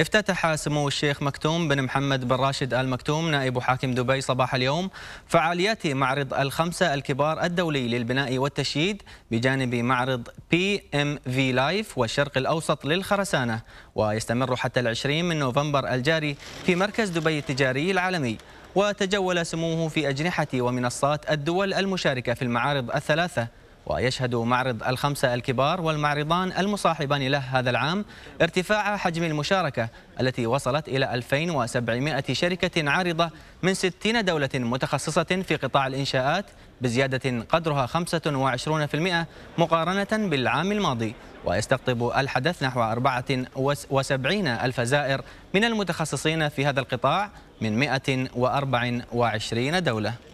افتتح سمو الشيخ مكتوم بن محمد بن راشد آل مكتوم نائب حاكم دبي صباح اليوم فعاليات معرض الخمسة الكبار الدولي للبناء والتشييد بجانب معرض بي ام في لايف والشرق الأوسط للخرسانة ويستمر حتى العشرين من نوفمبر الجاري في مركز دبي التجاري العالمي وتجول سموه في أجنحة ومنصات الدول المشاركة في المعارض الثلاثة ويشهد معرض الخمسة الكبار والمعرضان المصاحبان له هذا العام ارتفاع حجم المشاركة التي وصلت إلى 2700 شركة عارضة من 60 دولة متخصصة في قطاع الإنشاءات بزيادة قدرها 25% مقارنة بالعام الماضي ويستقطب الحدث نحو 74 ألف زائر من المتخصصين في هذا القطاع من 124 دولة